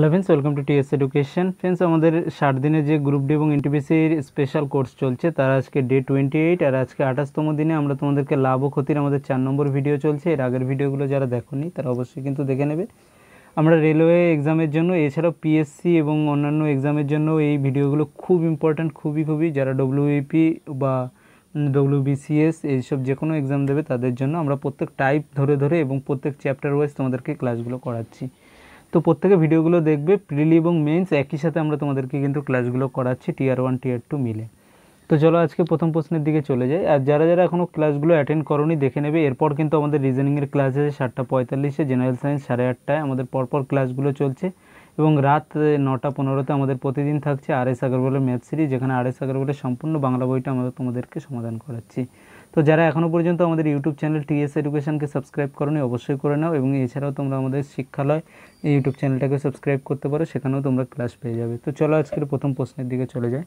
Hello friends welcome to TS education friends আমাদের ষাট দিনে যে গ্রুপ ডি এবং এনটিপিসির স্পেশাল কোর্স চলছে তার আজকে ডে টোয়েন্টি এইট আর আজকে আঠাশতম দিনে আমরা তোমাদেরকে লাভ ও ক্ষতির আমাদের চার নম্বর ভিডিও চলছে এর আগের ভিডিওগুলো যারা নি তারা অবশ্যই কিন্তু দেখে নেবে আমরা রেলওয়ে এক্সামের জন্য এছাড়াও পিএসসি এবং অন্যান্য এক্সামের জন্য এই ভিডিওগুলো খুব ইম্পর্ট্যান্ট খুবই খুবই যারা ডব্লিউপি বা ডব্লিউবিসিএস এইসব যে কোনো এক্সাম দেবে তাদের জন্য আমরা প্রত্যেক টাইপ ধরে ধরে এবং প্রত্যেক চ্যাপ্টার ওয়াইজ তোমাদেরকে ক্লাসগুলো করাচ্ছি তো প্রত্যেকে ভিডিওগুলো দেখবে প্রিলি এবং মেন্স একই সাথে আমরা তোমাদেরকে কিন্তু ক্লাসগুলো করাচ্ছি টিয়ার ওয়ান টিয়ার টু মিলে তো চলো আজকে প্রথম প্রশ্নের দিকে চলে যাই আর যারা যারা এখনও ক্লাসগুলো অ্যাটেন্ড করি দেখে নেবে এরপর কিন্তু আমাদের রিজনিংয়ের ক্লাস আছে সাতটা পঁয়তাল্লিশে জেনারেল সায়েন্স সাড়ে আটটায় আমাদের পরপর ক্লাসগুলো চলছে এবং রাত নটা পনেরোতে আমাদের প্রতিদিন থাকছে আর এস আগরওয়ালের ম্যাথ সিরিজ যেখানে আর এস আগরওয়ালের সম্পূর্ণ বাংলা বইটা আমরা তোমাদেরকে সমাধান করাচ্ছি তো যারা এখনও পর্যন্ত আমাদের ইউটিউব চ্যানেল টিএস এডুকেশানকে সাবস্ক্রাইব করনি অবশ্যই করে নাও এবং এছাড়াও তোমরা আমাদের শিক্ষালয় ইউটিউব চ্যানেলটাকে সাবস্ক্রাইব করতে পারো সেখানেও তোমরা ক্লাস পেয়ে যাবে তো চলো আজকের প্রথম প্রশ্নের দিকে চলে যায়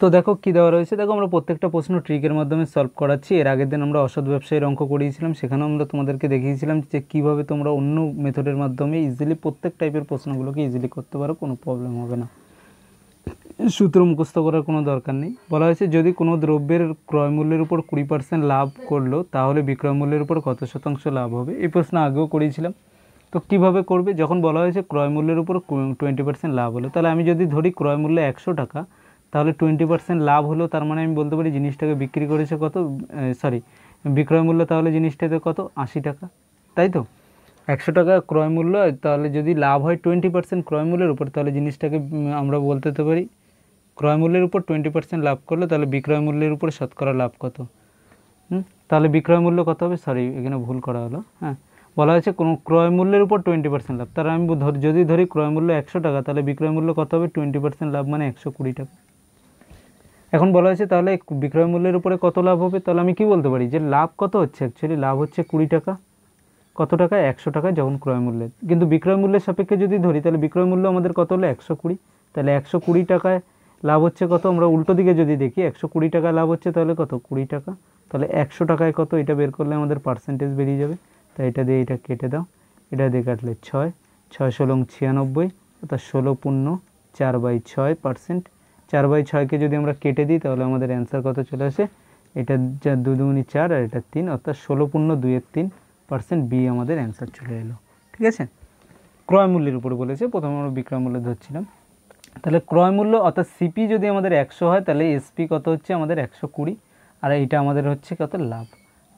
তো দেখো কী দেওয়া রয়েছে দেখো আমরা প্রত্যেকটা প্রশ্ন ট্রিকের মাধ্যমে সলভ করাচ্ছি এর আগের দিন আমরা অসৎ ব্যবসায়ীর অঙ্ক করিয়েছিলাম সেখানেও আমরা তোমাদেরকে দেখিয়েছিলাম যে কীভাবে তোমরা অন্য মেথডের মাধ্যমে ইজিলি প্রত্যেক টাইপের প্রশ্নগুলোকে ইজিলি করতে পারো কোনো প্রবলেম হবে না সূত্র মুখস্থ করার কোনো দরকার নেই বলা হয়েছে যদি কোনো দ্রব্যের ক্রয় মূল্যের উপর কুড়ি পার্সেন্ট লাভ করলো তাহলে বিক্রয় মূল্যের উপর কত শতাংশ লাভ হবে এই প্রশ্ন আগেও করেছিলাম তো কীভাবে করবে যখন বলা হয়েছে ক্রয় মূল্যের উপর টোয়েন্টি পার্সেন্ট লাভ হলো তাহলে আমি যদি ধরি ক্রয় মূল্যে একশো টাকা তাহলে টোয়েন্টি পার্সেন্ট লাভ হলো তার মানে আমি বলতে পারি জিনিসটাকে বিক্রি করেছে কত সরি বিক্রয় মূল্য তাহলে জিনিসটাতে কত আশি টাকা তাই তো একশো টাকা ক্রয় মূল্য তাহলে যদি লাভ হয় টোয়েন্টি পার্সেন্ট ক্রয় মূল্যের উপর তাহলে জিনিসটাকে আমরা বলতে পারি ক্রয়মূল্যের উপর টোয়েন্টি পার্সেন্ট লাভ করলে তাহলে বিক্রয় মূল্যের উপর শতকরা লাভ কত তাহলে বিক্রয় মূল্য কত হবে সরি এখানে ভুল করা হলো হ্যাঁ বলা হয়েছে কোনো ক্রয় মূল্যের উপর টোয়েন্টি পার্সেন্ট লাভ তার আমি যদি ধরি ক্রয় মূল্য একশো টাকা তাহলে বিক্রয় মূল্য কত হবে টোয়েন্টি পার্সেন্ট লাভ মানে একশো কুড়ি টাকা এখন বলা হয়েছে তাহলে বিক্রয় মূল্যের উপরে কত লাভ হবে তাহলে আমি কি বলতে পারি যে লাভ কত হচ্ছে অ্যাকচুয়ালি লাভ হচ্ছে কুড়ি টাকা কত টাকা একশো টাকা যখন ক্রয় মূল্যে কিন্তু বিক্রয় মূল্যের সাপেক্ষে যদি ধরি তাহলে বিক্রয় মূল্য আমাদের কত হলো একশো কুড়ি তাহলে একশো কুড়ি টাকায় লাভ হচ্ছে কত আমরা উল্টো দিকে যদি দেখি একশো কুড়ি টাকা লাভ হচ্ছে তাহলে কত কুড়ি টাকা তাহলে একশো টাকায় কত এটা বের করলে আমাদের পার্সেন্টেজ বেরিয়ে যাবে তাই এটা দিয়ে এটা কেটে দাও এটা দিয়ে কাটলে ছয় ছয় ষোলো ছিয়ানব্বই অর্থাৎ ষোলো পূর্ণ চার বাই ছয় পার্সেন্ট চার বাই ছয়কে যদি আমরা কেটে দিই তাহলে আমাদের অ্যান্সার কত চলে আসে এটা যা দু দুগুনি চার আর এটা তিন অর্থাৎ ষোলো পূর্ণ দুয়ের তিন পার্সেন্ট বি আমাদের অ্যান্সার চলে এলো ঠিক আছে ক্রয় মূল্যের উপরে বলেছে প্রথমে আমরা বিক্রয় মূল্য ধরছিলাম তাহলে ক্রয় মূল্য অর্থাৎ সিপি যদি আমাদের একশো হয় তাহলে এসপি কত হচ্ছে আমাদের একশো কুড়ি আর এটা আমাদের হচ্ছে কত লাভ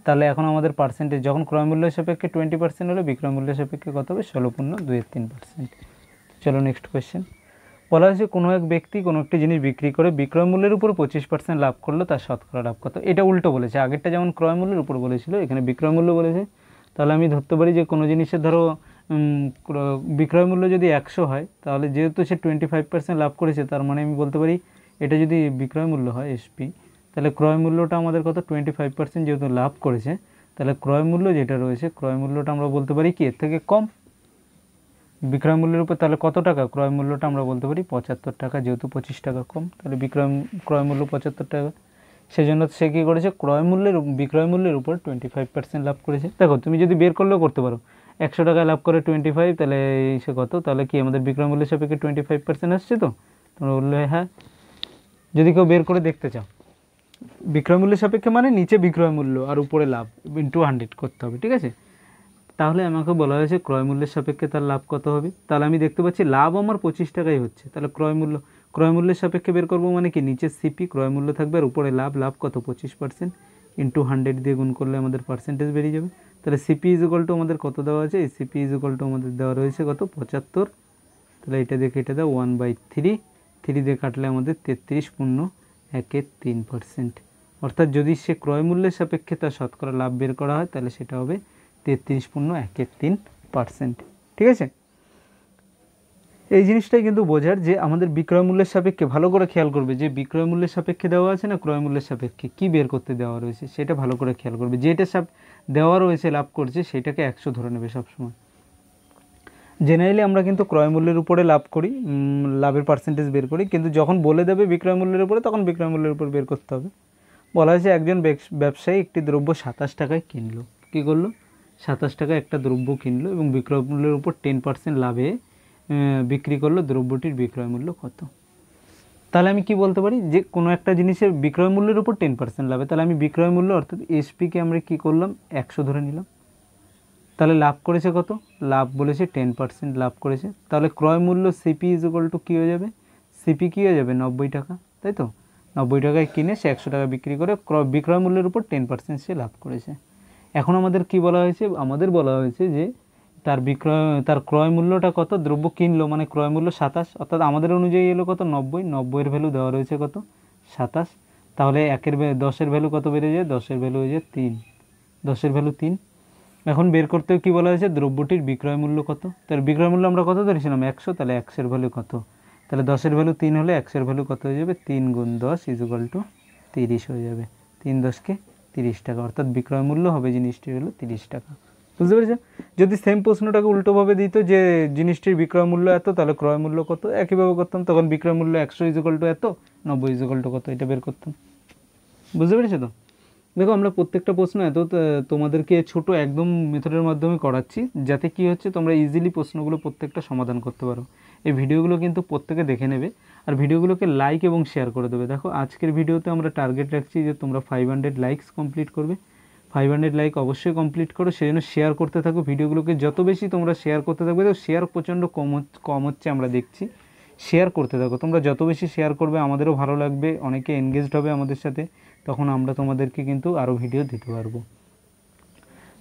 তাহলে এখন আমাদের পার্সেন্টেজ যখন ক্রয় মূল্য সাপেক্ষে টোয়েন্টি পার্সেন্ট হলে বিক্রয় মূল্য সাপেক্ষে কত হবে ষোলো পূর্ণ দুয়ের তিন পার্সেন্ট চলো নেক্সট কোয়েশ্চেন বলা হয়েছে কোনো এক ব্যক্তি কোনো একটি জিনিস বিক্রি করে বিক্রয় মূল্যের উপর পঁচিশ পার্সেন্ট লাভ করলো তার শতকরা লাভ কত এটা উল্টো বলেছে আগেরটা যেমন ক্রয় মূল্যের উপর বলেছিল এখানে বিক্রয় মূল্য বলেছে তাহলে আমি ধরতে পারি যে কোনো জিনিসের ধরো বিক্রয় মূল্য যদি একশো হয় তাহলে যেহেতু সে টোয়েন্টি ফাইভ পার্সেন্ট লাভ করেছে তার মানে আমি বলতে পারি এটা যদি বিক্রয় মূল্য হয় এসপি তাহলে ক্রয় মূল্যটা আমাদের কত টোয়েন্টি ফাইভ পার্সেন্ট যেহেতু লাভ করেছে তাহলে ক্রয় মূল্য যেটা রয়েছে ক্রয় মূল্যটা আমরা বলতে পারি কি এর থেকে কম বিক্রয় মূল্যের উপর তাহলে কত টাকা ক্রয় মূল্যটা আমরা বলতে পারি পঁচাত্তর টাকা যেহেতু পঁচিশ টাকা কম তাহলে বিক্রয় ক্রয় মূল্য পঁচাত্তর টাকা সেই জন্য সে কী করেছে ক্রয় মূল্যের বিক্রয় মূল্যের উপর টোয়েন্টি ফাইভ পার্সেন্ট লাভ করেছে দেখো তুমি যদি বের করলেও করতে পারো একশো টাকা লাভ করে টোয়েন্টি ফাইভ তাহলে সে কত তাহলে কি আমাদের বিক্রয় মূল্য সাপেক্ষে টোয়েন্টি ফাইভ পার্সেন্ট আসছে তো তোমরা বললে হ্যাঁ যদি কেউ বের করে দেখতে চাও বিক্রয় মূল্যের সাপেক্ষে মানে নিচে বিক্রয় মূল্য আর উপরে লাভ টু হান্ড্রেড করতে হবে ঠিক আছে তাহলে আমাকে বলা হয়েছে ক্রয় মূল্যের সাপেক্ষে তার লাভ কত হবে তাহলে আমি দেখতে পাচ্ছি লাভ আমার পঁচিশ টাকাই হচ্ছে তাহলে ক্রয় মূল্য ক্রয় মূল্যের সাপেক্ষে বের করবো মানে কি নিচের সিপি ক্রয় মূল্য থাকবে আর উপরে লাভ লাভ কত পঁচিশ পার্সেন্ট ইন্টু হান্ড্রেড দিয়ে গুণ করলে আমাদের পার্সেন্টেজ বেরিয়ে যাবে তাহলে সিপি ইজ টু আমাদের কত দেওয়া আছে সিপি ইজ টু আমাদের দেওয়া রয়েছে কত পঁচাত্তর তাহলে এটা দেখে এটা দেওয়া ওয়ান বাই থ্রি থ্রি দিয়ে কাটলে আমাদের তেত্রিশ পূর্ণ একের তিন পার্সেন্ট অর্থাৎ যদি সে ক্রয় মূল্যের সাপেক্ষে তার শতকরা লাভ বের করা হয় তাহলে সেটা হবে তেত্রিশ পূর্ণ একের তিন পার্সেন্ট ঠিক আছে এই জিনিসটাই কিন্তু বোঝার যে আমাদের বিক্রয় মূল্যের সাপেক্ষে ভালো করে খেয়াল করবে যে বিক্রয় মূল্যের সাপেক্ষে দেওয়া আছে না ক্রয় মূল্যের সাপেক্ষে কি বের করতে দেওয়া রয়েছে সেটা ভালো করে খেয়াল করবে যেটা সাপ দেওয়া রয়েছে লাভ করছে সেটাকে একশো ধরে নেবে সবসময় জেনারেলি আমরা কিন্তু ক্রয় মূল্যের উপরে লাভ করি লাভের পার্সেন্টেজ বের করি কিন্তু যখন বলে দেবে বিক্রয় মূল্যের উপরে তখন বিক্রয় মূল্যের উপর বের করতে হবে বলা হয়েছে একজন ব্যবসায়ী একটি দ্রব্য সাতাশ টাকায় কিনলো কী করলো সাতাশ টাকায় একটা দ্রব্য কিনলো এবং বিক্রয় মূল্যের উপর টেন পার্সেন্ট লাভে বিক্রি করলো দ্রব্যটির বিক্রয় মূল্য কত তাহলে আমি কি বলতে পারি যে কোনো একটা জিনিসের বিক্রয় মূল্যের উপর টেন পার্সেন্ট লাভে তাহলে আমি বিক্রয় মূল্য অর্থাৎ এসপিকে আমরা কি করলাম একশো ধরে নিলাম তাহলে লাভ করেছে কত লাভ বলেছে টেন পার্সেন্ট লাভ করেছে তাহলে ক্রয় মূল্য সিপি ইজ ইকুয়াল টু কী হয়ে যাবে সিপি কী হয়ে যাবে নব্বই টাকা তাই তো নব্বই টাকায় কিনে সে একশো টাকা বিক্রি করে ক্রয় বিক্রয় মূল্যের উপর টেন পার্সেন্ট সে লাভ করেছে এখন আমাদের কি বলা হয়েছে আমাদের বলা হয়েছে যে তার বিক্রয় তার ক্রয় মূল্যটা কত দ্রব্য কিনলো মানে ক্রয় মূল্য সাতাশ অর্থাৎ আমাদের অনুযায়ী এলো কত নব্বই নব্বইয়ের ভ্যালু দেওয়া রয়েছে কত সাতাশ তাহলে একের দশের ভ্যালু কত বেড়ে যায় দশের ভ্যালু হয়ে যায় তিন দশের ভ্যালু তিন এখন বের করতেও কি বলা হয়েছে দ্রব্যটির বিক্রয় মূল্য কত তার বিক্রয় মূল্য আমরা কত ধরেছিলাম একশো তাহলে একশোর ভ্যালু কত তাহলে দশের ভ্যালু তিন হলে একশের ভ্যালু কত হয়ে যাবে তিন গুণ দশ ইজুকাল টু তিরিশ হয়ে যাবে তিন দশকে তিরিশ টাকা অর্থাৎ বিক্রয় মূল্য হবে জিনিসটি হলো তিরিশ টাকা বুঝতে পেরেছেন যদি সেম প্রশ্নটাকে উল্টোভাবে দিত যে জিনিসটির বিক্রয় মূল্য এত তাহলে ক্রয় মূল্য কত একইভাবে করতাম তখন বিক্রয় মূল্য একশো ইজকল টু এত নব্বই ইজকল টু কত এটা বের করতাম বুঝতে পেরেছো তো দেখো আমরা প্রত্যেকটা প্রশ্ন এত তোমাদেরকে ছোট একদম মেথডের মাধ্যমে করাচ্ছি যাতে কি হচ্ছে তোমরা ইজিলি প্রশ্নগুলো প্রত্যেকটা সমাধান করতে পারো এই ভিডিওগুলো কিন্তু প্রত্যেকে দেখে নেবে আর ভিডিওগুলোকে লাইক এবং শেয়ার করে দেবে দেখো আজকের ভিডিওতে আমরা টার্গেট রাখছি যে তোমরা ফাইভ হান্ড্রেড লাইকস কমপ্লিট করবে ফাইভ হান্ড্রেড লাইক অবশ্যই কমপ্লিট করো সেই জন্য শেয়ার করতে থাকো ভিডিওগুলোকে যত বেশি তোমরা শেয়ার করতে থাকবে তো শেয়ার প্রচণ্ড কম কম হচ্ছে আমরা দেখছি শেয়ার করতে থাকো তোমরা যত বেশি শেয়ার করবে আমাদেরও ভালো লাগবে অনেকে এনগেজড হবে আমাদের সাথে তখন আমরা তোমাদেরকে কিন্তু আরও ভিডিও দিতে পারবো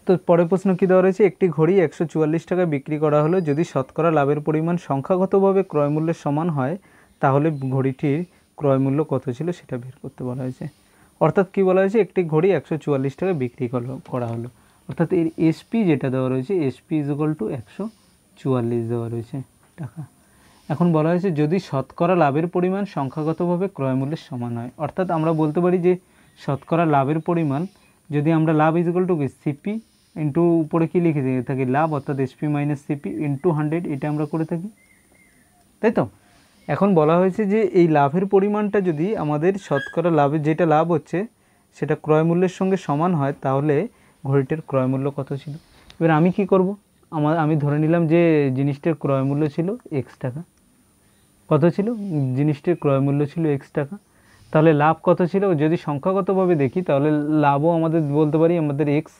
তো পরের প্রশ্ন কী দেওয়া রয়েছে একটি ঘড়ি একশো চুয়াল্লিশ টাকায় বিক্রি করা হলো যদি শতকরা লাভের পরিমাণ সংখ্যাগতভাবে ক্রয়মূল্যের সমান হয় তাহলে ঘড়িটির ক্রয়মূল্য কত ছিল সেটা বের করতে বলা হয়েছে অর্থাৎ কি বলা হয়েছে একটি ঘড়ি একশো চুয়াল্লিশ টাকা বিক্রি করা হলো অর্থাৎ এর এসপি যেটা দেওয়া রয়েছে এসপি ইজ ইকাল টু একশো চুয়াল্লিশ দেওয়া রয়েছে টাকা এখন বলা হয়েছে যদি শতকরা লাভের পরিমাণ সংখ্যাগতভাবে ক্রয়মূল্যের সমান হয় অর্থাৎ আমরা বলতে পারি যে শতকরা লাভের পরিমাণ যদি আমরা লাভ ইজ ইকাল টু কি সিপি ইন্টু উপরে কী লিখে থাকি লাভ অর্থাৎ SP minus CP into hundred এটা আমরা করে থাকি তাই তো এখন বলা হয়েছে যে এই লাভের পরিমাণটা যদি আমাদের শতকরা লাভে যেটা লাভ হচ্ছে সেটা ক্রয়মূল্যের সঙ্গে সমান হয় তাহলে ঘড়িটার ক্রয়মূল্য কত ছিল এবার আমি কি করব আমার আমি ধরে নিলাম যে জিনিসটার ক্রয়মূল্য ছিল এক্স টাকা কত ছিল জিনিসটির ক্রয়মূল্য ছিল এক্স টাকা তাহলে লাভ কত ছিল যদি সংখ্যাগতভাবে দেখি তাহলে লাভও আমাদের বলতে পারি আমাদের এক্স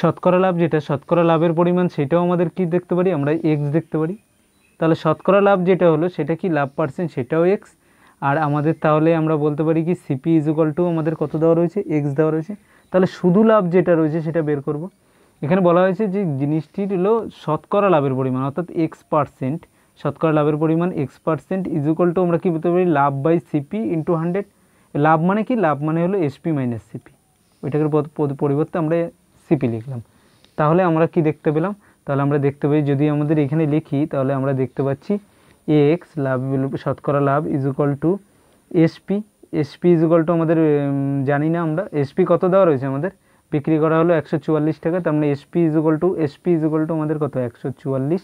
শতকরা লাভ যেটা শতকরা লাভের পরিমাণ সেটাও আমাদের কি দেখতে পারি আমরা এক্স দেখতে পারি তাহলে শতকরা লাভ যেটা হলো সেটা কি লাভ পার্সেন্ট সেটাও এক্স আর আমাদের তাহলে আমরা বলতে পারি কি সিপি ইকাল টু আমাদের কত দেওয়া রয়েছে এক্স দেওয়া রয়েছে তাহলে শুধু লাভ যেটা রয়েছে সেটা বের করব এখানে বলা হয়েছে যে জিনিসটির হলো শতকরা লাভের পরিমাণ অর্থাৎ এক্স পার্সেন্ট শতকরা লাভের পরিমাণ এক্স পার্সেন্ট ইকাল টু আমরা কী বলতে পারি লাভ বাই সিপি ইন্টু হান্ড্রেড লাভ মানে কি লাভ মানে হলো এসপি মাইনাস সিপি ওইটাকে পরিবর্তে আমরা সিপি লিখলাম তাহলে আমরা কি দেখতে পেলাম তাহলে আমরা দেখতে পাই যদি আমাদের এখানে লিখি তাহলে আমরা দেখতে পাচ্ছি এক্স লাভ শতকরা লাভ is equal to SP SP is equal to আমাদের জানি না আমরা এসপি কত দেওয়া রয়েছে আমাদের বিক্রি করা হলো একশো চুয়াল্লিশ টাকা তার মানে SP is equal to SP is equal to আমাদের কত একশো চুয়াল্লিশ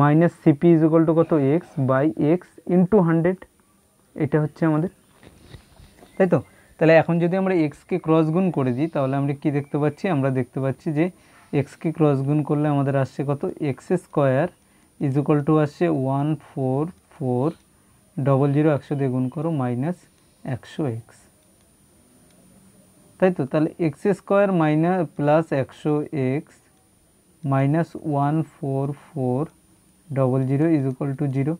minus CP is equal to কত X by X into hundred এটা হচ্ছে আমাদের তাই তো তাহলে এখন যদি আমরা এক্সকে ক্রস গুণ করে দিই তাহলে আমরা কি দেখতে পাচ্ছি আমরা দেখতে পাচ্ছি যে এক্সকে ক্রস গুণ করলে আমাদের আসছে কত X square is equal to আসছে one four four double zero একশো দিয়ে গুণ করো মাইনাস একশো এক্স তাই তো তাহলে এক্স স্কোয়ার মাইনাস প্লাস একশো X minus one four four double zero is equal to zero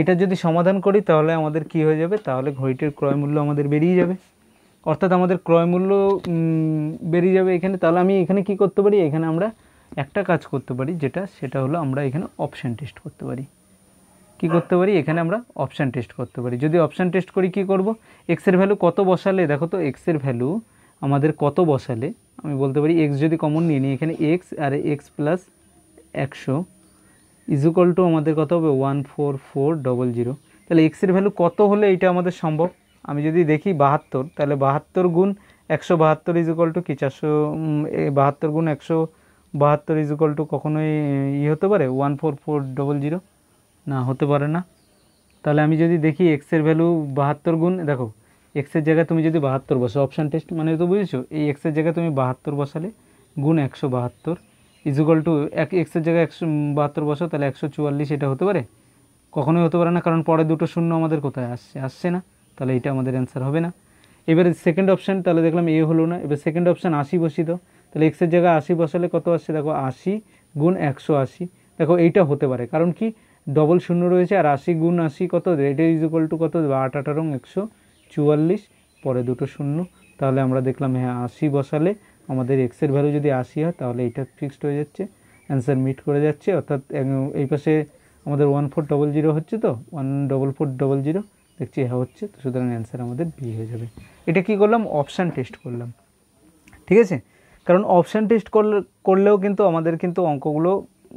এটা যদি সমাধান করি তাহলে আমাদের কি হয়ে যাবে তাহলে ঘড়িটির ক্রয় মূল্য আমাদের বেরিয়ে যাবে অর্থাৎ আমাদের ক্রয় মূল্য বেরিয়ে যাবে এখানে তাহলে আমি এখানে কি করতে পারি এখানে আমরা একটা কাজ করতে পারি যেটা সেটা হলো আমরা এখানে অপশান টেস্ট করতে পারি কি করতে পারি এখানে আমরা অপশান টেস্ট করতে পারি যদি অপশান টেস্ট করি কি করব এক্সের ভ্যালু কত বসালে দেখো তো এক্সের ভ্যালু আমাদের কত বসালে আমি বলতে পারি এক্স যদি কমন নিয়ে নিই এখানে এক্স আর এক্স প্লাস একশো ইজুকল টু আমাদের কত হবে one four four double zero তাহলে এক্সের ভ্যালু কত হলে এটা আমাদের সম্ভব আমি যদি দেখি বাহাত্তর তাহলে বাহাত্তর গুণ একশো বাহাত্তর ইজ টু কি চারশো বাহাত্তর গুণ একশো বাহাত্তর ইজ টু কখনোই ই হতে পারে one four four double zero না হতে পারে না তাহলে আমি যদি দেখি এক্সের ভ্যালু বাহাত্তর গুণ দেখো এক্সের জায়গায় তুমি যদি বাহাত্তর বসো অপশান টেস্ট মানে তো বুঝেছো এই এক্সের জায়গায় তুমি বাহাত্তর বসালে গুণ একশো বাহাত্তর ইজুকল টু এক এক্সের জায়গায় একশো বাহাত্তর বসো তাহলে একশো চুয়াল্লিশ এটা হতে পারে কখনোই হতে পারে না কারণ পরে দুটো শূন্য আমাদের কোথায় আসছে আসছে না তাহলে এটা আমাদের অ্যান্সার হবে না এবারে সেকেন্ড অপশান তাহলে দেখলাম এ হলো না এবার সেকেন্ড অপশান আশি বসিত তাহলে এক্সের জায়গায় আশি বসালে কত আসছে দেখো আশি গুণ একশো আশি দেখো এইটা হতে পারে কারণ কি ডবল শূন্য রয়েছে আর আশি গুণ আশি কত রেড ইজ ইকুয়াল টু কত আট আঠারো একশো চুয়াল্লিশ পরে দুটো শূন্য তাহলে আমরা দেখলাম হ্যাঁ আশি বসালে আমাদের এক্সের ভ্যালু যদি আশি হয় তাহলে এইটা ফিক্সড হয়ে যাচ্ছে অ্যান্সার মিট করে যাচ্ছে অর্থাৎ এই পাশে আমাদের ওয়ান ফোর ডবল জিরো হচ্ছে তো one double four double zero দেখছি হ্যাঁ হচ্ছে তো সুতরাং অ্যান্সার আমাদের বি হয়ে যাবে এটা কি করলাম অপশান টেস্ট করলাম ঠিক আছে কারণ অপশান টেস্ট করলেও কিন্তু আমাদের কিন্তু অঙ্কগুলো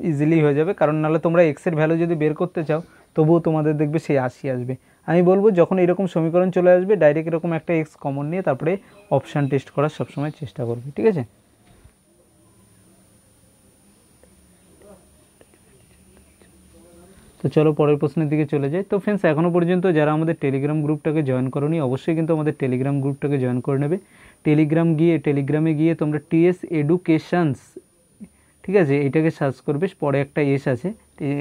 ইজিলি হয়ে যাবে কারণ নাহলে তোমরা এক্সের ভ্যালু যদি বের করতে চাও তবুও তোমাদের দেখবে সেই আশি আসবে আমি বলবো যখন এরকম সমীকরণ চলে আসবে ডাইরেক্ট এরকম একটা এক্স কমন নিয়ে তারপরে অপশান টেস্ট করার সবসময় চেষ্টা করবে ঠিক আছে তো চলো পরের প্রশ্নের দিকে চলে যাই তো ফ্রেন্ডস এখনও পর্যন্ত যারা আমাদের টেলিগ্রাম গ্রুপটাকে জয়েন করনি অবশ্যই কিন্তু আমাদের টেলিগ্রাম গ্রুপটাকে জয়েন করে নেবে টেলিগ্রাম গিয়ে টেলিগ্রামে গিয়ে তোমরা টিএস এডুকেশানস ঠিক আছে এটাকে সার্চ করবে পরে একটা এস আছে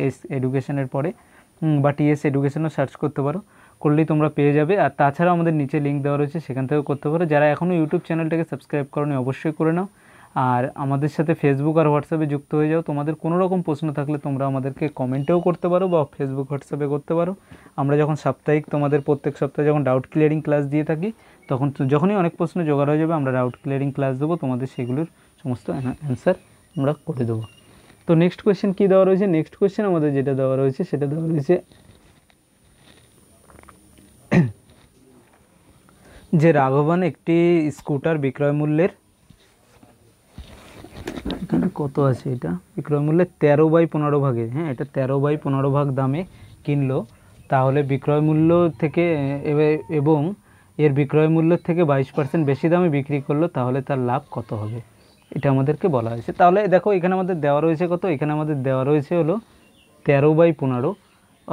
এস এডুকেশনের পরে বা টিএস এডুকেশনও সার্চ করতে পারো করলেই তোমরা পেয়ে যাবে আর তাছাড়া আমাদের নিচে লিঙ্ক দেওয়া রয়েছে সেখান থেকেও করতে পারো যারা এখনও ইউটিউব চ্যানেলটাকে সাবস্ক্রাইব করনি অবশ্যই করে নাও আর আমাদের সাথে ফেসবুক আর হোয়াটসঅ্যাপে যুক্ত হয়ে যাও তোমাদের কোনো রকম প্রশ্ন থাকলে তোমরা আমাদেরকে কমেন্টেও করতে পারো বা ফেসবুক হোয়াটসঅ্যাপে করতে পারো আমরা যখন সাপ্তাহিক তোমাদের প্রত্যেক সপ্তাহে যখন ডাউট ক্লিয়ারিং ক্লাস দিয়ে থাকি তখন যখনই অনেক প্রশ্ন জোগাড় হয়ে যাবে আমরা ডাউট ক্লিয়ারিং ক্লাস দেবো তোমাদের সেগুলোর সমস্ত অ্যান্সার আমরা করে দেবো তো নেক্সট কোয়েশ্চেন কী দেওয়া রয়েছে নেক্সট কোয়েশ্চেন আমাদের যেটা দেওয়া রয়েছে সেটা দেওয়া রয়েছে যে রাঘবান একটি স্কুটার বিক্রয় মূল্যের এখানে কত আছে এটা বিক্রয় মূল্যে তেরো বাই পনেরো ভাগে হ্যাঁ এটা তেরো বাই পনেরো ভাগ দামে কিনলো তাহলে বিক্রয় মূল্য থেকে এবং এর বিক্রয় মূল্য থেকে বাইশ পার্সেন্ট বেশি দামে বিক্রি করলো তাহলে তার লাভ কত হবে এটা আমাদেরকে বলা হয়েছে তাহলে দেখো এখানে আমাদের দেওয়া রয়েছে কত এখানে আমাদের দেওয়া রয়েছে হলো তেরো বাই পনেরো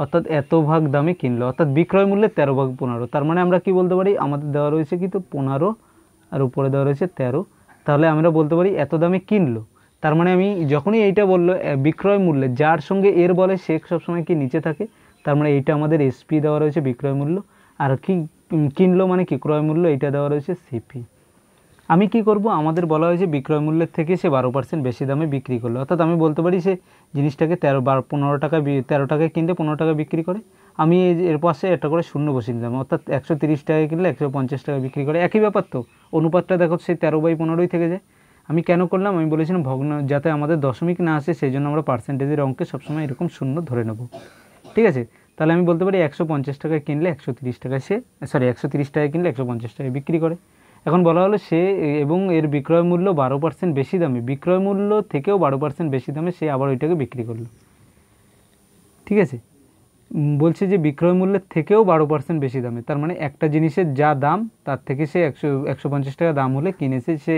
অর্থাৎ এত ভাগ দামে কিনলো অর্থাৎ বিক্রয় মূল্যে তেরো ভাগ পনেরো তার মানে আমরা কি বলতে পারি আমাদের দেওয়া রয়েছে কিন্তু পনেরো আর উপরে দেওয়া রয়েছে তেরো তাহলে আমরা বলতে পারি এত দামে কিনলো তার মানে আমি যখনই এইটা বললো বিক্রয় মূল্যে যার সঙ্গে এর বলে সে সবসময় কি নিচে থাকে তার মানে এইটা আমাদের এসপি দেওয়া রয়েছে বিক্রয় মূল্য আর কি কিনলো মানে কি ক্রয় মূল্য এইটা দেওয়া রয়েছে সিপি আমি কি করব আমাদের বলা হয়েছে বিক্রয় মূল্যের থেকে সে বারো পার্সেন্ট বেশি দামে বিক্রি করলো অর্থাৎ আমি বলতে পারি সে জিনিসটাকে তেরো বারো পনেরো টাকা তেরো টাকায় কিনতে পনেরো টাকা বিক্রি করে আমি এর পাশে একটা করে শূন্য বসে দিলাম অর্থাৎ একশো তিরিশ টাকায় কিনলে একশো পঞ্চাশ টাকা বিক্রি করে একই ব্যাপার তো অনুপাতটা দেখো সেই তেরো বাই পনেরোই থেকে যায় আমি কেন করলাম আমি বলেছিলাম ভগ্ন যাতে আমাদের দশমিক না আসে সেই জন্য আমরা পার্সেন্টেজের অঙ্কে সবসময় এরকম শূন্য ধরে নেব ঠিক আছে তাহলে আমি বলতে পারি একশো পঞ্চাশ টাকায় কিনলে একশো তিরিশ টাকায় সে সরি একশো তিরিশ টাকায় কিনলে একশো পঞ্চাশ টাকায় বিক্রি করে এখন বলা হলো সে এবং এর বিক্রয় মূল্য বারো পার্সেন্ট বেশি দামে বিক্রয় মূল্য থেকেও বারো পার্সেন্ট বেশি দামে সে আবার ওইটাকে বিক্রি করলো ঠিক আছে বলছে যে বিক্রয় মূল্যের থেকেও বারো পার্সেন্ট বেশি দামে তার মানে একটা জিনিসের যা দাম তার থেকে সে একশো একশো পঞ্চাশ টাকা দাম হলে কিনেছে সে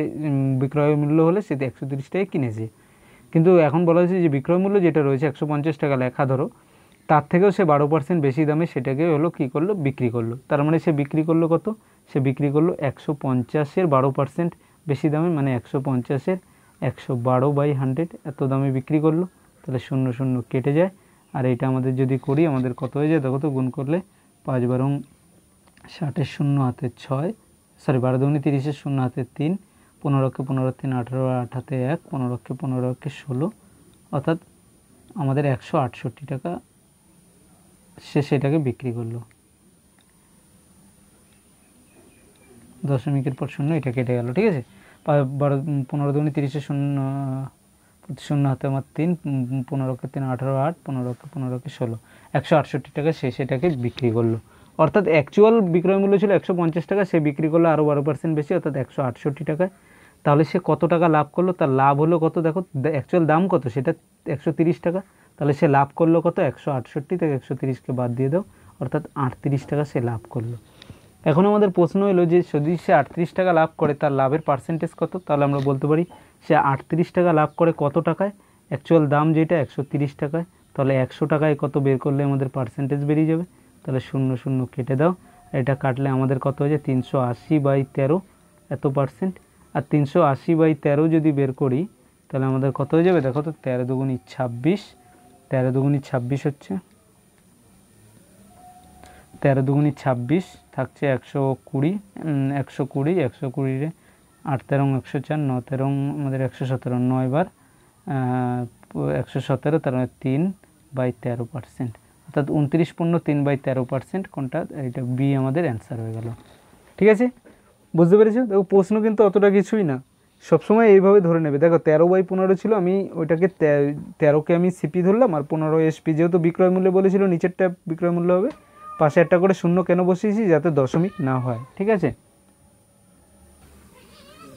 বিক্রয় মূল্য হলে সে একশো তিরিশ টাকায় কিনেছে কিন্তু এখন বলা হয়েছে যে বিক্রয় মূল্য যেটা রয়েছে একশো পঞ্চাশ টাকা লেখা ধরো তার থেকেও সে বারো পার্সেন্ট বেশি দামে সেটাকে হলো কী করলো বিক্রি করলো তার মানে সে বিক্রি করলো কত সে বিক্রি করলো একশো পঞ্চাশের বারো পার্সেন্ট বেশি দামে মানে একশো পঞ্চাশের একশো বারো বাই হান্ড্রেড এত দামে বিক্রি করলো তাহলে শূন্য শূন্য কেটে যায় আর এটা আমাদের যদি করি আমাদের কত হয়ে যায় দেখো তো গুণ করলে পাঁচ বারং ষাটের শূন্য হাতে ছয় সরি বারো দুগুণে তিরিশের শূন্য হাতে তিন পনেরোকে পনেরো তিন আঠেরো আট হাতে এক পনেরোকে পনেরোকে ষোলো অর্থাৎ আমাদের একশো আটষট্টি টাকা সে সেটাকে বিক্রি করলো দশমিকের পর শূন্য এটা কেটে গেল ঠিক আছে বারো পনেরো দুগুণে তিরিশের শূন্য শূন্য হাতে আমার তিন পনেরোকে তিন আঠেরো আট পনেরোকে পনেরোকে ষোলো একশো আটষট্টি টাকা সে সেটাকে বিক্রি করলো অর্থাৎ অ্যাকচুয়াল বিক্রয় মূল্য ছিল একশো পঞ্চাশ টাকা সে বিক্রি করলো আরও বারো পার্সেন্ট বেশি অর্থাৎ একশো আটষট্টি টাকায় তাহলে সে কত টাকা লাভ করলো তার লাভ হলো কত দেখো অ্যাকচুয়াল দাম কত সেটা একশো তিরিশ টাকা তাহলে সে লাভ করলো কত একশো আটষট্টি থেকে একশো তিরিশকে বাদ দিয়ে দাও অর্থাৎ আটত্রিশ টাকা সে লাভ করলো এখন আমাদের প্রশ্ন হলো যে যদি সে আটত্রিশ টাকা লাভ করে তার লাভের পার্সেন্টেজ কত তাহলে আমরা বলতে পারি সে আটত্রিশ টাকা লাভ করে কত টাকায় অ্যাকচুয়াল দাম যেটা একশো তিরিশ টাকায় তাহলে একশো টাকায় কত বের করলে আমাদের পার্সেন্টেজ বেরিয়ে যাবে তাহলে শূন্য শূন্য কেটে দাও এটা কাটলে আমাদের কত হয়ে যায় তিনশো আশি বাই তেরো এত পার্সেন্ট আর তিনশো আশি বাই তেরো যদি বের করি তাহলে আমাদের কত হয়ে যাবে দেখো তো তেরো দুগুণি ছাব্বিশ তেরো দুগুণি ছাব্বিশ হচ্ছে তেরো দুগুণি ছাব্বিশ থাকছে একশো কুড়ি একশো কুড়ি একশো কুড়িরে আট তেরো একশো চার ন তেরো আমাদের একশো সতেরো নয় বার একশো সতেরো তার মানে তিন বাই তেরো পার্সেন্ট অর্থাৎ উনত্রিশ পূর্ণ তিন বাই তেরো পার্সেন্ট কোনটা এটা বি আমাদের অ্যান্সার হয়ে গেল ঠিক আছে বুঝতে পেরেছো দেখো প্রশ্ন কিন্তু অতটা কিছুই না সবসময় এইভাবে ধরে নেবে দেখো তেরো বাই পনেরো ছিল আমি ওইটাকে তেরোকে আমি সিপি ধরলাম আর পনেরো এসপি যেহেতু বিক্রয় মূল্যে বলেছিল নিচেরটা বিক্রয় মূল্য হবে পাশে একটা করে শূন্য কেন বসিয়েছি যাতে দশমিক না হয় ঠিক আছে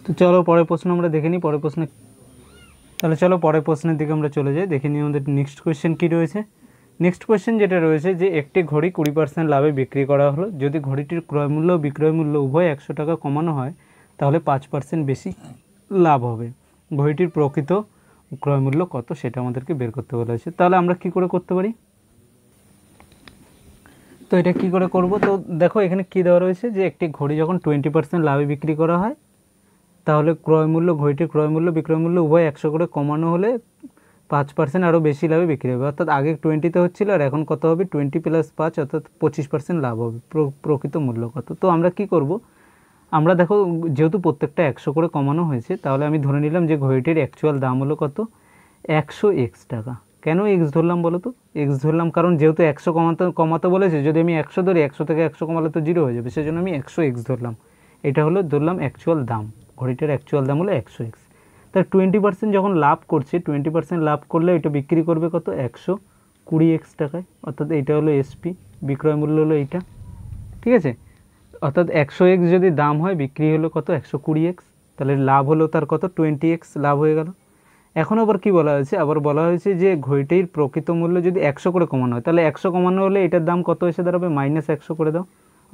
তো চলো পরের প্রশ্ন আমরা দেখে নিই পরের প্রশ্নে তাহলে চলো পরের প্রশ্নের দিকে আমরা চলে যাই দেখে নিই আমাদের নেক্সট কোয়েশ্চেন কী রয়েছে নেক্সট কোয়েশ্চেন যেটা রয়েছে যে একটি ঘড়ি কুড়ি পার্সেন্ট লাভে বিক্রি করা হলো যদি ঘড়িটির ক্রয়মূল্য ও বিক্রয় মূল্য উভয় একশো টাকা কমানো হয় তাহলে পাঁচ পার্সেন্ট বেশি লাভ হবে ঘড়িটির প্রকৃত ক্রয়মূল্য কত সেটা আমাদেরকে বের করতে বলা হয়েছে তাহলে আমরা কি করে করতে পারি তো এটা কি করে করব তো দেখো এখানে কি দেওয়া রয়েছে যে একটি ঘড়ি যখন টোয়েন্টি পার্সেন্ট লাভে বিক্রি করা হয় তাহলে ক্রয়মূল্য ঘড়িটির ক্রয় বিক্রয় বিক্রয়মূল্য উভয় একশো করে কমানো হলে পাঁচ পার্সেন্ট আরও বেশি লাভে বিক্রি হবে অর্থাৎ আগে টোয়েন্টিতে হচ্ছিল আর এখন কত হবে টোয়েন্টি প্লাস পাঁচ অর্থাৎ পঁচিশ পার্সেন্ট লাভ হবে প্রকৃত মূল্য কত তো আমরা কি করব আমরা দেখো যেহেতু প্রত্যেকটা একশো করে কমানো হয়েছে তাহলে আমি ধরে নিলাম যে ঘড়িটির অ্যাকচুয়াল দাম হলো কত একশো এক্স টাকা কেন এক্স ধরলাম বলো তো এক্স ধরলাম কারণ যেহেতু একশো কমাতে কমাতে বলেছে যদি আমি একশো ধরি একশো থেকে একশো কমালে তো জিরো হয়ে যাবে সেজন্য আমি একশো এক্স ধরলাম এটা হলো ধরলাম অ্যাকচুয়াল দাম ঘড়িটার অ্যাকচুয়াল দাম হলো একশো এক্স তার টোয়েন্টি পার্সেন্ট যখন লাভ করছে টোয়েন্টি পার্সেন্ট লাভ করলে এটা বিক্রি করবে কত একশো কুড়ি এক্স টাকায় অর্থাৎ এটা হলো এসপি বিক্রয় মূল্য হলো এইটা ঠিক আছে অর্থাৎ একশো এক্স যদি দাম হয় বিক্রি হলো কত একশো কুড়ি এক্স তাহলে লাভ হলো তার কত টোয়েন্টি এক্স লাভ হয়ে গেল এখন আবার কি বলা হয়েছে আবার বলা হয়েছে যে ঘড়িটির প্রকৃত মূল্য যদি একশো করে কমানো হয় তাহলে একশো কমানো হলে এটার দাম কত এসে দাঁড়াবে মাইনাস একশো করে দাও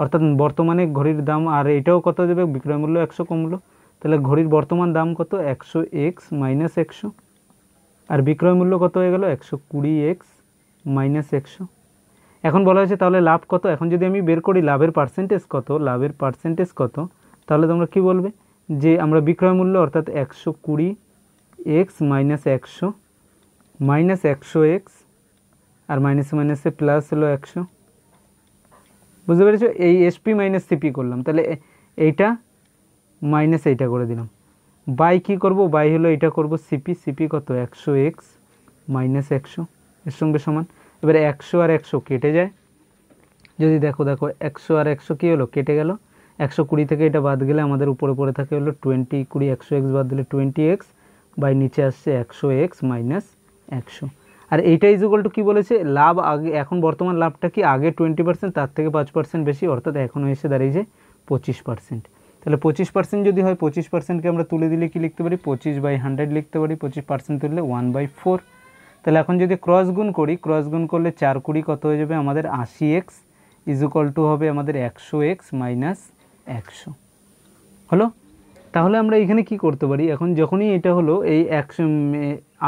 অর্থাৎ বর্তমানে ঘড়ির দাম আর এটাও কত দেবে বিক্রয় মূল্য একশো কমলো তাহলে ঘড়ির বর্তমান দাম কত একশো এক্স মাইনাস একশো আর বিক্রয় মূল্য কত হয়ে গেল একশো কুড়ি এক্স মাইনাস একশো এখন বলা হয়েছে তাহলে লাভ কত এখন যদি আমি বের করি লাভের পার্সেন্টেজ কত লাভের পার্সেন্টেজ কত তাহলে তোমরা কি বলবে যে আমরা বিক্রয় মূল্য অর্থাৎ একশো কুড়ি এক্স মাইনাস একশো মাইনাস একশো এক্স আর মাইনাসে মাইনাসে প্লাস হলো একশো বুঝতে পেরেছো এই এসপি মাইনাস সিপি করলাম তাহলে এইটা মাইনাস এইটা করে দিলাম বাই কী করবো বাই হলো এটা করব সিপি সিপি কত একশো এক্স মাইনাস একশো এর সঙ্গে সমান এবারে একশো আর একশো কেটে যায় যদি দেখো দেখো একশো আর একশো কী হলো কেটে গেল একশো কুড়ি থেকে এটা বাদ গেলে আমাদের উপরে পড়ে থাকে হলো টোয়েন্টি কুড়ি একশো এক্স বাদ দিলে টোয়েন্টি এক্স বাই নিচে আসছে একশো এক্স মাইনাস একশো আর এইটা ইজ টু কী বলেছে লাভ আগে এখন বর্তমান লাভটা কি আগে টোয়েন্টি পার্সেন্ট তার থেকে পাঁচ পার্সেন্ট বেশি অর্থাৎ এখন এসে দাঁড়িয়েছে পঁচিশ পার্সেন্ট তাহলে পঁচিশ পার্সেন্ট যদি হয় পঁচিশ পার্সেন্টকে আমরা তুলে দিলে কি লিখতে পারি পঁচিশ বাই হান্ড্রেড লিখতে পারি পঁচিশ পার্সেন্ট তুললে ওয়ান বাই ফোর তাহলে এখন যদি ক্রস গুণ করি ক্রস গুণ করলে চার কুড়ি কত হয়ে যাবে আমাদের আশি এক্স ইজ টু হবে আমাদের একশো এক্স মাইনাস একশো হলো তাহলে আমরা এখানে কি করতে পারি এখন যখনই এটা হলো এই একশো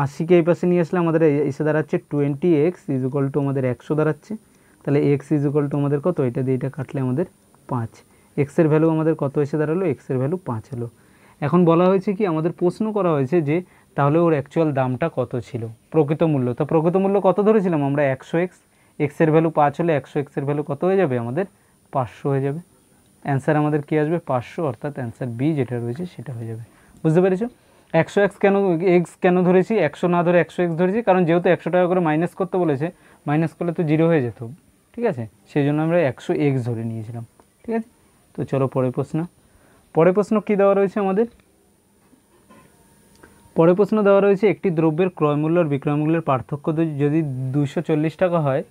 আশিকে এই পাশে নিয়ে আসলে আমাদের এসে দাঁড়াচ্ছে টোয়েন্টি এক্স ইজ টু আমাদের একশো দাঁড়াচ্ছে তাহলে এক্স ইজ টু আমাদের কত এটা দিয়ে এটা কাটলে আমাদের পাঁচ এক্সের ভ্যালু আমাদের কত এসে দাঁড়ালো এক্সের ভ্যালু পাঁচ হলো এখন বলা হয়েছে কি আমাদের প্রশ্ন করা হয়েছে যে তাহলে ওর অ্যাকচুয়াল দামটা কত ছিল প্রকৃত মূল্য তা প্রকৃত মূল্য কত ধরেছিলাম আমরা একশো এক্স এক্সের ভ্যালু পাঁচ হলে একশো এক্সের ভ্যালু কত হয়ে যাবে আমাদের পাঁচশো হয়ে যাবে অ্যান্সার আমাদের কী আসবে পাঁচশো অর্থাৎ অ্যান্সার বি যেটা রয়েছে সেটা হয়ে যাবে বুঝতে পেরেছো একশো এক্স কেন এক্স কেন ধরেছি একশো না ধরে একশো এক্স ধরেছি কারণ যেহেতু একশো টাকা করে মাইনাস করতে বলেছে মাইনাস করলে তো জিরো হয়ে যেত ঠিক আছে সেই জন্য আমরা একশো এক্স ধরে নিয়েছিলাম ঠিক আছে তো চলো পরের প্রশ্ন পরের প্রশ্ন কী দেওয়া রয়েছে আমাদের পরের প্রশ্ন দেওয়া রয়েছে একটি দ্রব্যের ক্রয়মূল্য আর বিক্রয়মূল্যের পার্থক্য যদি দুশো টাকা হয়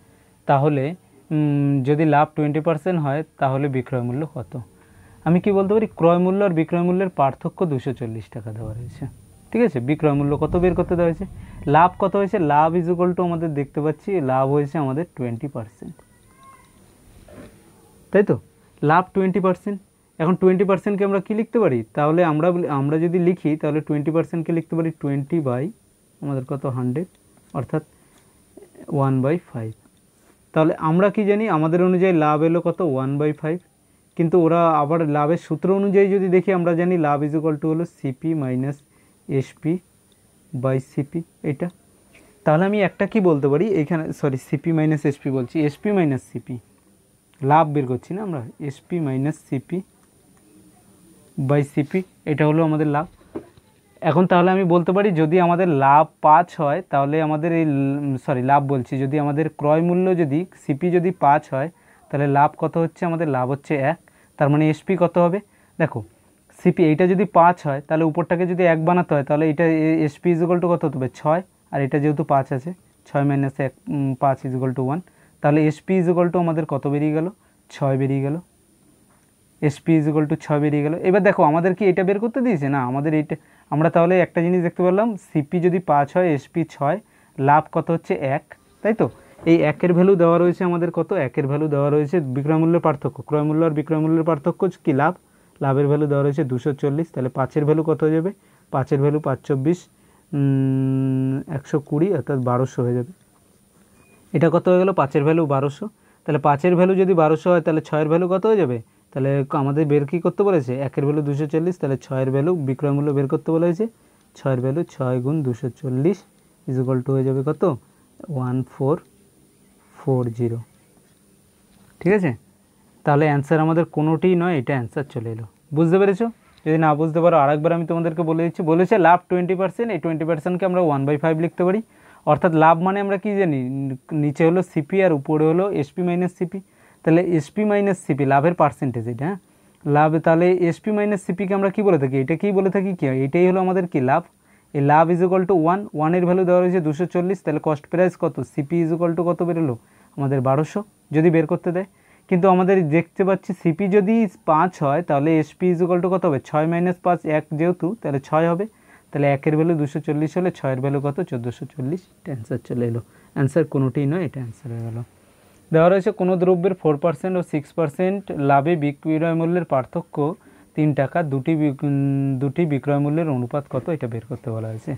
তাহলে যদি লাভ টোয়েন্টি পার্সেন্ট হয় তাহলে বিক্রয় মূল্য কত আমি কি বলতে পারি ক্রয় মূল্য আর বিক্রয় মূল্যের পার্থক্য দুশো চল্লিশ টাকা দেওয়া রয়েছে ঠিক আছে বিক্রয় মূল্য কত বের করতে দেওয়া হয়েছে লাভ কত হয়েছে লাভ ইজ ইকুয়াল টু আমাদের দেখতে পাচ্ছি লাভ হয়েছে আমাদের টোয়েন্টি পার্সেন্ট তাই তো লাভ টোয়েন্টি পার্সেন্ট এখন টোয়েন্টি পার্সেন্টকে আমরা কী লিখতে পারি তাহলে আমরা আমরা যদি লিখি তাহলে টোয়েন্টি পার্সেন্টকে লিখতে পারি টোয়েন্টি বাই আমাদের কত হান্ড্রেড অর্থাৎ ওয়ান বাই ফাইভ তাহলে আমরা কি জানি আমাদের অনুযায়ী লাভ এলো কত ওয়ান বাই ফাইভ কিন্তু ওরা আবার লাভের সূত্র অনুযায়ী যদি দেখি আমরা জানি লাভ ইজ ইকাল টু হলো CP minus SP by CP এটা তাহলে আমি একটা কি বলতে পারি এখানে সরি সিপি মাইনাস এসপি বলছি এসপি মাইনাস সিপি লাভ বের করছি না আমরা SP minus CP by CP এটা হলো আমাদের লাভ এখন তাহলে আমি বলতে পারি যদি আমাদের লাভ পাঁচ হয় তাহলে আমাদের এই সরি লাভ বলছি যদি আমাদের ক্রয় মূল্য যদি সিপি যদি পাঁচ হয় তাহলে লাভ কত হচ্ছে আমাদের লাভ হচ্ছে এক তার মানে এসপি কত হবে দেখো সিপি এইটা যদি পাঁচ হয় তাহলে উপরটাকে যদি এক বানাতে হয় তাহলে এটা এসপি ইজগল টু কত হতে হবে ছয় আর এটা যেহেতু পাঁচ আছে ছয় মাইনাস এক পাঁচ ইজগল টু ওয়ান তাহলে এসপি ইজগল টু আমাদের কত বেরিয়ে গেল ছয় বেরিয়ে গেল এসপি ইজ ইকুয়াল টু ছ বেরিয়ে গেল এবার দেখো আমাদের কি এটা বের করতে দিয়েছে না আমাদের এইটা আমরা তাহলে একটা জিনিস দেখতে পারলাম সিপি যদি পাঁচ হয় এসপি ছয় লাভ কত হচ্ছে এক তাই তো এই একের ভ্যালু দেওয়া রয়েছে আমাদের কত একের ভ্যালু দেওয়া রয়েছে বিক্রয় পার্থক্য ক্রয়মূল্য আর বিক্রয় পার্থক্য কী লাভ লাভের ভ্যালু দেওয়া রয়েছে দুশো চল্লিশ তাহলে পাঁচের ভ্যালু কত হয়ে যাবে পাঁচের ভ্যালু পাঁচ চব্বিশ একশো কুড়ি অর্থাৎ বারোশো হয়ে যাবে এটা কত হয়ে গেলো পাঁচের ভ্যালু বারোশো তাহলে পাঁচের ভ্যালু যদি বারোশো হয় তাহলে ছয়ের ভ্যালু কত হয়ে যাবে তাহলে আমাদের বের কী করতে বলেছে একের ভ্যালু দুশো চল্লিশ তাহলে ছয়ের ভ্যালু বিক্রয় মূল্য বের করতে বলেছে ছয়ের ভ্যালু ছয় গুণ দুশো চল্লিশ ইজিকাল টু হয়ে যাবে কত ওয়ান ফোর ফোর জিরো ঠিক আছে তাহলে অ্যান্সার আমাদের কোনোটিই নয় এটা অ্যান্সার চলে এলো বুঝতে পেরেছো যদি না বুঝতে পারো আরেকবার আমি তোমাদেরকে বলে দিচ্ছি বলেছে লাভ টোয়েন্টি পার্সেন্ট এই টোয়েন্টি পার্সেন্টকে আমরা ওয়ান বাই ফাইভ লিখতে পারি অর্থাৎ লাভ মানে আমরা কী জানি নিচে হলো সিপি আর উপরে হলো এসপি মাইনাস সিপি তাহলে এসপি মাইনাস সিপি লাভের পার্সেন্টেজ এটা হ্যাঁ? লাভ তাহলে এসপি মাইনাস সিপিকে আমরা কী বলে থাকি এটা কী বলে থাকি কী এটাই হলো আমাদের কি লাভ এই লাভ ইজ ইকাল টু ওয়ান ওয়ানের ভ্যালু দেওয়া রয়েছে দুশো চল্লিশ তাহলে কস্ট প্রাইস কত সিপি ইজ ইকাল টু কত বেরোলো আমাদের বারোশো যদি বের করতে দেয় কিন্তু আমাদের দেখতে পাচ্ছি সিপি যদি পাঁচ হয় তাহলে এসপি ইজ ইকাল টু কত হবে ছয় মাইনাস পাঁচ এক যেহেতু তাহলে ছয় হবে তাহলে একের ভ্যালু দুশো চল্লিশ হলে ছয়ের ভ্যালু কত চোদ্দোশো চল্লিশ অ্যান্সার চলে এলো অ্যান্সার কোনোটাই নয় এটা অ্যান্সার হয়ে গেলো দেওয়া রয়েছে কোনো দ্রব্যের ফোর পার্সেন্ট ও সিক্স পার্সেন্ট লাভে বিক্রয় মূল্যের পার্থক্য তিন টাকা দুটি দুটি বিক্রয় মূল্যের অনুপাত কত এটা বের করতে বলা হয়েছে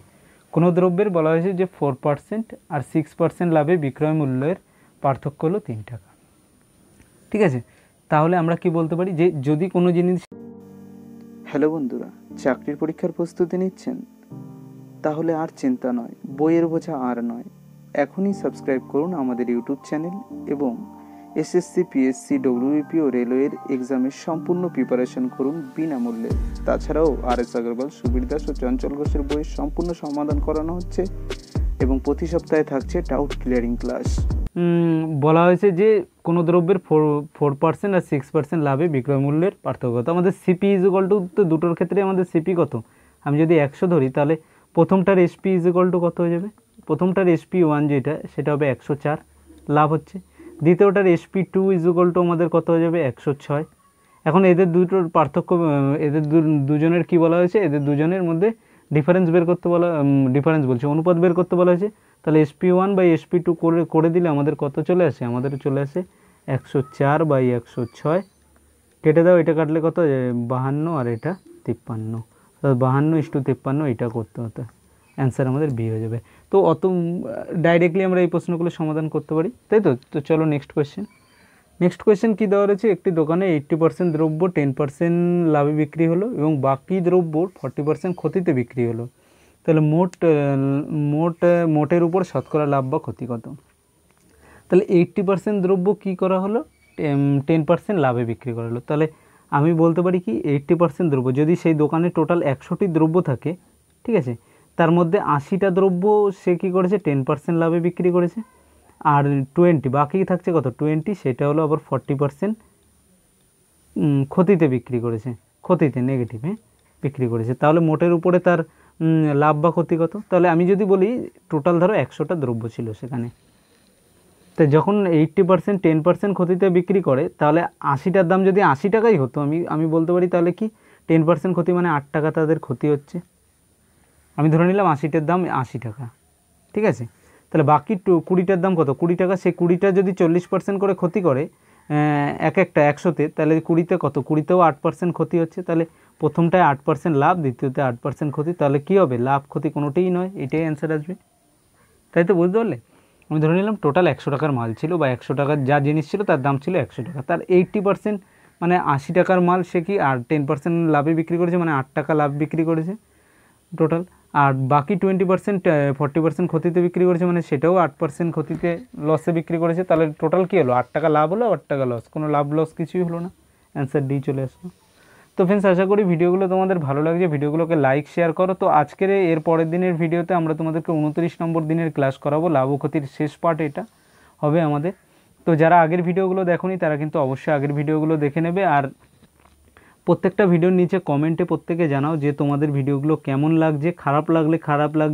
কোনো দ্রব্যের বলা হয়েছে যে ফোর পার্সেন্ট আর সিক্স পার্সেন্ট লাভে বিক্রয় মূল্যের পার্থক্য হলো তিন টাকা ঠিক আছে তাহলে আমরা কি বলতে পারি যে যদি কোনো জিনিস হ্যালো বন্ধুরা চাকরির পরীক্ষার প্রস্তুতি নিচ্ছেন তাহলে আর চিন্তা নয় বইয়ের বোঝা আর নয় এখনই সাবস্ক্রাইব করুন আমাদের ইউটিউব চ্যানেল এবং এসএসসি পিএসসি ডব্লিউপি ও রেলওয়ের এক্সামের সম্পূর্ণ প্রিপারেশন করুন বিনামূল্যে তাছাড়াও আর এস আগরওয়াল সুবীর দাস ও চঞ্চল ঘোষের বইয়ের সম্পূর্ণ সমাধান করানো হচ্ছে এবং প্রতি সপ্তাহে থাকছে ডাউট ক্লিয়ারিং ক্লাস বলা হয়েছে যে কোন দ্রব্যের ফোর ফোর পার্সেন্ট আর সিক্স পার্সেন্ট লাভে বিক্রয় মূল্যের পার্থক্য তো আমাদের সিপি ইজ টু তো দুটোর ক্ষেত্রে আমাদের সিপি কত আমি যদি একশো ধরি তাহলে প্রথমটার এসপি ইজ ইকল টু কত হয়ে যাবে প্রথমটার এসপি ওয়ান যেটা সেটা হবে একশো চার লাভ হচ্ছে দ্বিতীয়টার এসপি টু ইজ টু আমাদের কত হয়ে যাবে একশো ছয় এখন এদের দুটোর পার্থক্য এদের দুজনের কি বলা হয়েছে এদের দুজনের মধ্যে ডিফারেন্স বের করতে বলা ডিফারেন্স বলছে অনুপাত বের করতে বলা হয়েছে তাহলে SP one by SP two করে করে দিলে আমাদের কত চলে আসে আমাদের চলে আসে একশো চার বাই একশো ছয় কেটে দাও এটা কাটলে কত বাহান্ন আর এটা তিপ্পান্ন বাহান্ন ইস্টু তেপ্পান্ন এটা করতে হতো অ্যান্সার আমাদের বি হয়ে যাবে তো অত ডাইরেক্টলি আমরা এই প্রশ্নগুলো সমাধান করতে পারি তাই তো তো চলো নেক্সট কোয়েশ্চেন নেক্সট কোয়েশ্চেন কী দেওয়া রয়েছে একটি দোকানে এইট্টি পার্সেন্ট দ্রব্য টেন পার্সেন্ট লাভে বিক্রি হলো এবং বাকি দ্রব্য ফর্টি পার্সেন্ট ক্ষতিতে বিক্রি হলো তাহলে মোট মোট মোটের উপর শতকরা লাভ বা ক্ষতি কত তাহলে এইট্টি পার্সেন্ট দ্রব্য কী করা হলো টেন পার্সেন্ট লাভে বিক্রি করা হলো তাহলে আমি বলতে পারি কি এইট্টি পার্সেন্ট দ্রব্য যদি সেই দোকানে টোটাল একশোটি দ্রব্য থাকে ঠিক আছে তার মধ্যে আশিটা দ্রব্য সে কী করেছে টেন পার্সেন্ট লাভে বিক্রি করেছে আর টোয়েন্টি বাকি থাকছে কত টোয়েন্টি সেটা হলো আবার ফর্টি পার্সেন্ট ক্ষতিতে বিক্রি করেছে ক্ষতিতে নেগেটিভে বিক্রি করেছে তাহলে মোটের উপরে তার লাভ বা ক্ষতি কত তাহলে আমি যদি বলি টোটাল ধরো একশোটা দ্রব্য ছিল সেখানে তাই যখন এইট্টি পার্সেন্ট টেন পার্সেন্ট ক্ষতিতে বিক্রি করে তাহলে আশিটার দাম যদি আশি টাকাই হতো আমি আমি বলতে পারি তাহলে কি টেন পার্সেন্ট ক্ষতি মানে আট টাকা তাদের ক্ষতি হচ্ছে আমি ধরে নিলাম আশিটার দাম আশি টাকা ঠিক আছে তাহলে বাকি টু কুড়িটার দাম কত কুড়ি টাকা সে কুড়িটা যদি চল্লিশ পার্সেন্ট করে ক্ষতি করে এক একটা একশোতে তাহলে কুড়িতে কত কুড়িতেও আট পার্সেন্ট ক্ষতি হচ্ছে তাহলে প্রথমটায় আট পার্সেন্ট লাভ দ্বিতীয়তে আট পার্সেন্ট ক্ষতি তাহলে কী হবে লাভ ক্ষতি কোনোটাই নয় এটাই অ্যান্সার আসবে তাই তো বুঝতে পারলে আমি ধরে নিলাম টোটাল একশো টাকার মাল ছিল বা একশো টাকার যা জিনিস ছিল তার দাম ছিল একশো টাকা তার এইটটি পার্সেন্ট মানে আশি টাকার মাল সে কি আর টেন পার্সেন্ট লাভে বিক্রি করেছে মানে আট টাকা লাভ বিক্রি করেছে টোটাল আর বাকি টোয়েন্টি পার্সেন্ট ফর্টি পার্সেন্ট ক্ষতিতে বিক্রি করেছে মানে সেটাও আট পার্সেন্ট ক্ষতিতে লসে বিক্রি করেছে তাহলে টোটাল কী হলো আট টাকা লাভ হলো আট টাকা লস কোনো লাভ লস কিছুই হলো না অ্যান্সার ডি চলে আসলো তো ফ্রেন্ডস আশা করি ভিডিওগুলো তোমাদের ভালো লাগছে ভিডিওগুলোকে লাইক শেয়ার করো তো আজকের এর পরের দিনের ভিডিওতে আমরা তোমাদেরকে উনত্রিশ নম্বর দিনের ক্লাস করাবো লাভ ক্ষতির শেষ পার্ট এটা হবে আমাদের তো যারা আগের ভিডিওগুলো দেখোনি তারা কিন্তু অবশ্যই আগের ভিডিওগুলো দেখে নেবে আর প্রত্যেকটা ভিডিওর নিচে কমেন্টে প্রত্যেকে জানাও যে তোমাদের ভিডিওগুলো কেমন লাগছে খারাপ লাগলে খারাপ লাগ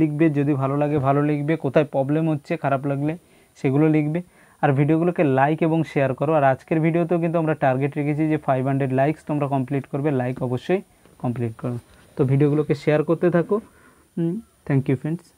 লিখবে যদি ভালো লাগে ভালো লিখবে কোথায় প্রবলেম হচ্ছে খারাপ লাগলে সেগুলো লিখবে আর ভিডিওগুলোকে লাইক এবং শেয়ার করো আর আজকের ভিডিওতেও কিন্তু আমরা টার্গেট রেখেছি যে ফাইভ হান্ড্রেড লাইকস তোমরা কমপ্লিট করবে লাইক অবশ্যই কমপ্লিট করো তো ভিডিওগুলোকে শেয়ার করতে থাকো থ্যাংক ইউ ফ্রেন্ডস